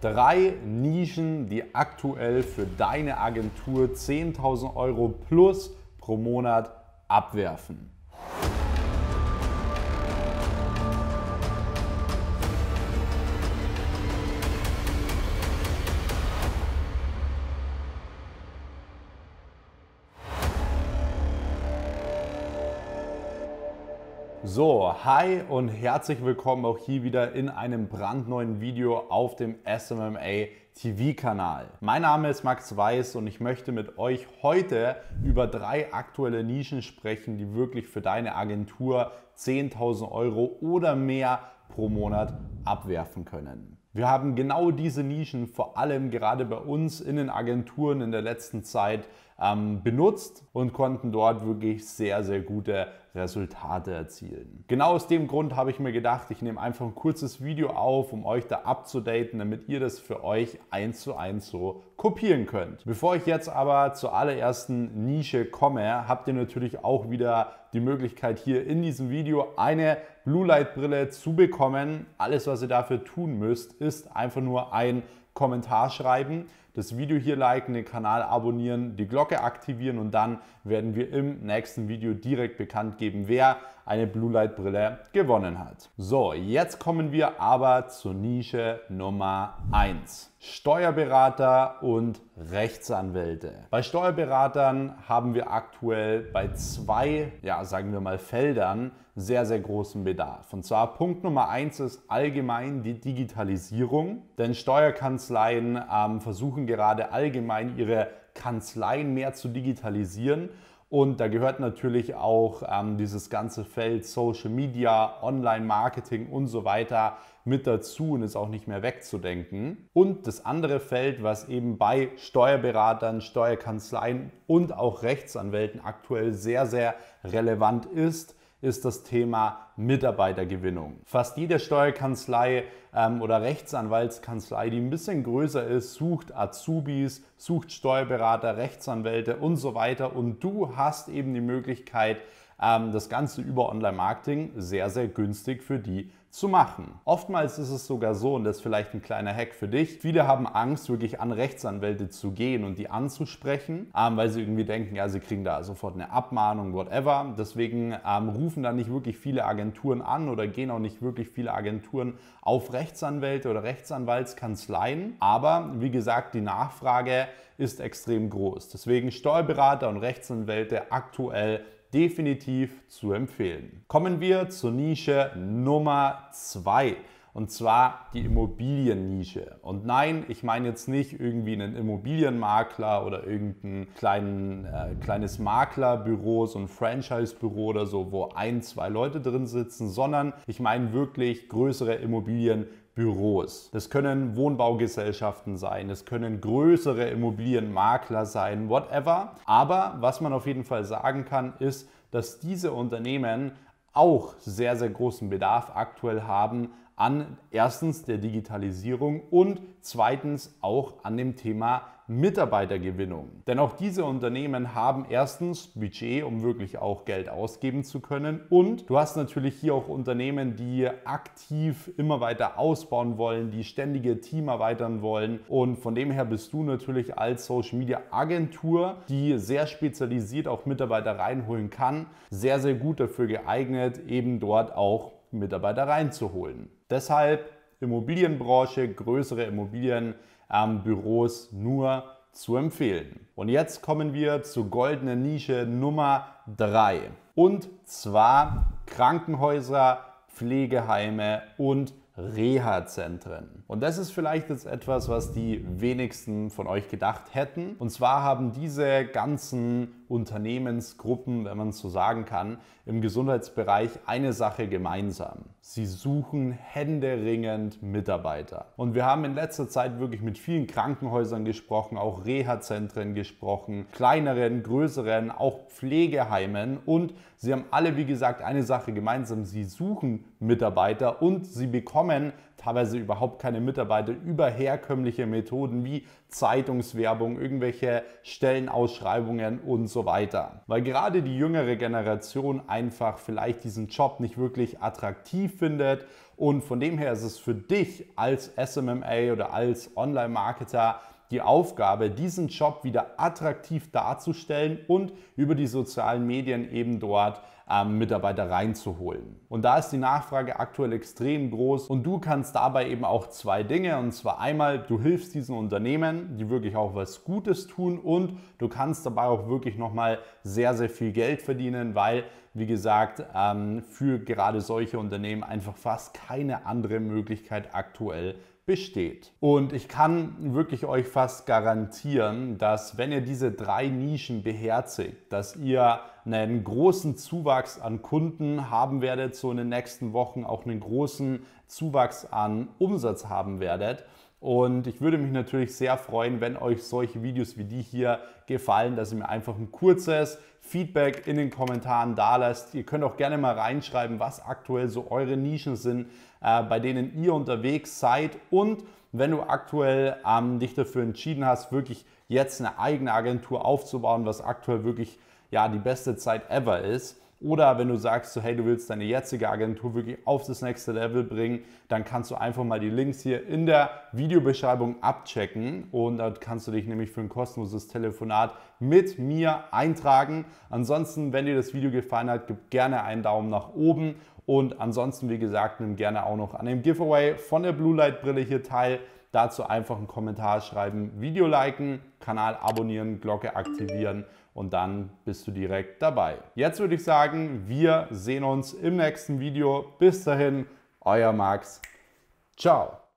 drei Nischen, die aktuell für deine Agentur 10.000 Euro plus pro Monat abwerfen. So, hi und herzlich willkommen auch hier wieder in einem brandneuen Video auf dem SMMA TV-Kanal. Mein Name ist Max Weiß und ich möchte mit euch heute über drei aktuelle Nischen sprechen, die wirklich für deine Agentur 10.000 Euro oder mehr pro Monat abwerfen können. Wir haben genau diese Nischen vor allem gerade bei uns in den Agenturen in der letzten Zeit ähm, benutzt und konnten dort wirklich sehr, sehr gute Resultate erzielen. Genau aus dem Grund habe ich mir gedacht, ich nehme einfach ein kurzes Video auf, um euch da abzudaten, damit ihr das für euch eins zu eins so kopieren könnt. Bevor ich jetzt aber zur allerersten Nische komme, habt ihr natürlich auch wieder die Möglichkeit hier in diesem Video eine Blue Light Brille zu bekommen. Alles, was ihr dafür tun müsst, ist einfach nur ein Kommentar schreiben das Video hier liken, den Kanal abonnieren, die Glocke aktivieren und dann werden wir im nächsten Video direkt bekannt geben, wer eine Blue Light Brille gewonnen hat. So, jetzt kommen wir aber zur Nische Nummer 1. Steuerberater und Rechtsanwälte. Bei Steuerberatern haben wir aktuell bei zwei, ja, sagen wir mal Feldern sehr, sehr großen Bedarf. Und zwar Punkt Nummer 1 ist allgemein die Digitalisierung, denn Steuerkanzleien ähm, versuchen gerade allgemein ihre Kanzleien mehr zu digitalisieren. Und da gehört natürlich auch ähm, dieses ganze Feld Social Media, Online-Marketing und so weiter mit dazu und ist auch nicht mehr wegzudenken. Und das andere Feld, was eben bei Steuerberatern, Steuerkanzleien und auch Rechtsanwälten aktuell sehr, sehr relevant ist, ist das Thema Mitarbeitergewinnung. Fast jede Steuerkanzlei ähm, oder Rechtsanwaltskanzlei, die ein bisschen größer ist, sucht Azubis, sucht Steuerberater, Rechtsanwälte und so weiter. Und du hast eben die Möglichkeit, ähm, das Ganze über Online-Marketing sehr, sehr günstig für die zu machen. Oftmals ist es sogar so, und das ist vielleicht ein kleiner Hack für dich, viele haben Angst, wirklich an Rechtsanwälte zu gehen und die anzusprechen, ähm, weil sie irgendwie denken, ja, sie kriegen da sofort eine Abmahnung, whatever. Deswegen ähm, rufen da nicht wirklich viele Agenturen Agenturen an oder gehen auch nicht wirklich viele Agenturen auf Rechtsanwälte oder Rechtsanwaltskanzleien. Aber wie gesagt, die Nachfrage ist extrem groß. Deswegen Steuerberater und Rechtsanwälte aktuell definitiv zu empfehlen. Kommen wir zur Nische Nummer 2 und zwar die Immobiliennische. Und nein, ich meine jetzt nicht irgendwie einen Immobilienmakler oder irgendein kleinen, äh, kleines Maklerbüro, so ein Franchise-Büro oder so, wo ein, zwei Leute drin sitzen, sondern ich meine wirklich größere Immobilien. Büros. Das können Wohnbaugesellschaften sein, das können größere Immobilienmakler sein, whatever. Aber was man auf jeden Fall sagen kann, ist, dass diese Unternehmen auch sehr, sehr großen Bedarf aktuell haben an erstens der Digitalisierung und zweitens auch an dem Thema Mitarbeitergewinnung. Denn auch diese Unternehmen haben erstens Budget, um wirklich auch Geld ausgeben zu können. Und du hast natürlich hier auch Unternehmen, die aktiv immer weiter ausbauen wollen, die ständige Team erweitern wollen. Und von dem her bist du natürlich als Social Media Agentur, die sehr spezialisiert auch Mitarbeiter reinholen kann, sehr, sehr gut dafür geeignet, eben dort auch Mitarbeiter reinzuholen. Deshalb Immobilienbranche, größere Immobilienbüros ähm, nur zu empfehlen. Und jetzt kommen wir zur goldenen Nische Nummer 3. Und zwar Krankenhäuser, Pflegeheime und Reha-Zentren. Und das ist vielleicht jetzt etwas, was die wenigsten von euch gedacht hätten. Und zwar haben diese ganzen Unternehmensgruppen, wenn man es so sagen kann, im Gesundheitsbereich eine Sache gemeinsam. Sie suchen händeringend Mitarbeiter. Und wir haben in letzter Zeit wirklich mit vielen Krankenhäusern gesprochen, auch Reha-Zentren gesprochen, kleineren, größeren, auch Pflegeheimen. Und sie haben alle, wie gesagt, eine Sache gemeinsam. Sie suchen Mitarbeiter und sie bekommen bekommen, teilweise überhaupt keine Mitarbeiter über herkömmliche Methoden wie Zeitungswerbung, irgendwelche Stellenausschreibungen und so weiter. Weil gerade die jüngere Generation einfach vielleicht diesen Job nicht wirklich attraktiv findet und von dem her ist es für dich als SMMA oder als Online-Marketer die Aufgabe, diesen Job wieder attraktiv darzustellen und über die sozialen Medien eben dort ähm, Mitarbeiter reinzuholen. Und da ist die Nachfrage aktuell extrem groß und du kannst dabei eben auch zwei Dinge und zwar einmal, du hilfst diesen Unternehmen, die wirklich auch was Gutes tun und du kannst dabei auch wirklich nochmal sehr, sehr viel Geld verdienen, weil wie gesagt, ähm, für gerade solche Unternehmen einfach fast keine andere Möglichkeit aktuell besteht. Und ich kann wirklich euch fast garantieren, dass wenn ihr diese drei Nischen beherzigt, dass ihr einen großen Zuwachs an Kunden haben werdet, so in den nächsten Wochen auch einen großen Zuwachs an Umsatz haben werdet und ich würde mich natürlich sehr freuen, wenn euch solche Videos wie die hier gefallen, dass ihr mir einfach ein kurzes Feedback in den Kommentaren da lasst. Ihr könnt auch gerne mal reinschreiben, was aktuell so eure Nischen sind, äh, bei denen ihr unterwegs seid. Und wenn du aktuell ähm, dich dafür entschieden hast, wirklich jetzt eine eigene Agentur aufzubauen, was aktuell wirklich ja, die beste Zeit ever ist, oder wenn du sagst, so, hey, du willst deine jetzige Agentur wirklich auf das nächste Level bringen, dann kannst du einfach mal die Links hier in der Videobeschreibung abchecken und dort kannst du dich nämlich für ein kostenloses Telefonat mit mir eintragen. Ansonsten, wenn dir das Video gefallen hat, gib gerne einen Daumen nach oben und ansonsten, wie gesagt, nimm gerne auch noch an dem Giveaway von der Blue Light Brille hier teil. Dazu einfach einen Kommentar schreiben, Video liken, Kanal abonnieren, Glocke aktivieren und dann bist du direkt dabei. Jetzt würde ich sagen, wir sehen uns im nächsten Video. Bis dahin, euer Max. Ciao.